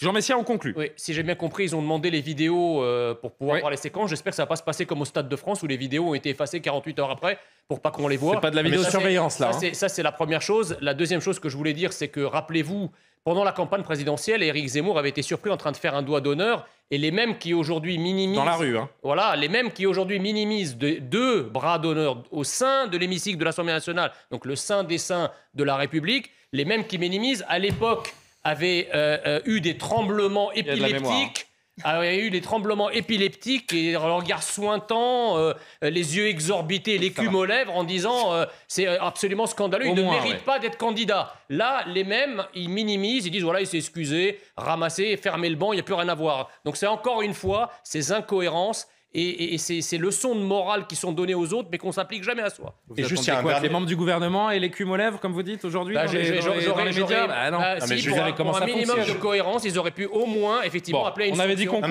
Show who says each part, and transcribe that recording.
Speaker 1: Jean Messia, on conclut.
Speaker 2: Oui, si j'ai bien compris, ils ont demandé les vidéos euh, pour pouvoir voir les séquences. J'espère que ça va pas se passer comme au Stade de France où les vidéos ont été effacées 48 heures après pour pas qu'on les voit. C'est pas de la vidéosurveillance là. Hein. Ça, c'est la première chose. La deuxième chose que je voulais dire, c'est que rappelez-vous, pendant la campagne présidentielle, Éric Zemmour avait été surpris en train de faire un doigt d'honneur et les mêmes qui aujourd'hui minimisent. Dans la rue, hein. Voilà, les mêmes qui aujourd'hui minimisent deux bras d'honneur au sein de l'hémicycle de l'Assemblée nationale, donc le sein des seins de la République, les mêmes qui minimisent à l'époque avait euh, euh, eu des tremblements épileptiques. Ah, il y a eu des tremblements épileptiques et le regard sointant, euh, les yeux exorbités, l'écume aux lèvres en disant c'est absolument scandaleux, il ne mérite pas d'être candidat. Là, les mêmes, ils minimisent, ils disent voilà, il s'est excusé, ramassé, fermé le banc, il n'y a plus rien à voir. Donc c'est encore une fois ces incohérences et, c'est ces, leçons de morale qui sont données aux autres, mais qu'on s'applique jamais à soi. et juste, quoi, les membres
Speaker 1: du gouvernement et les aux lèvres, comme vous dites aujourd'hui bah, J'aurais les médias. un, minimum de
Speaker 2: cohérence, ils auraient
Speaker 1: pu au moins effectivement appeler une. On avait dit qu'on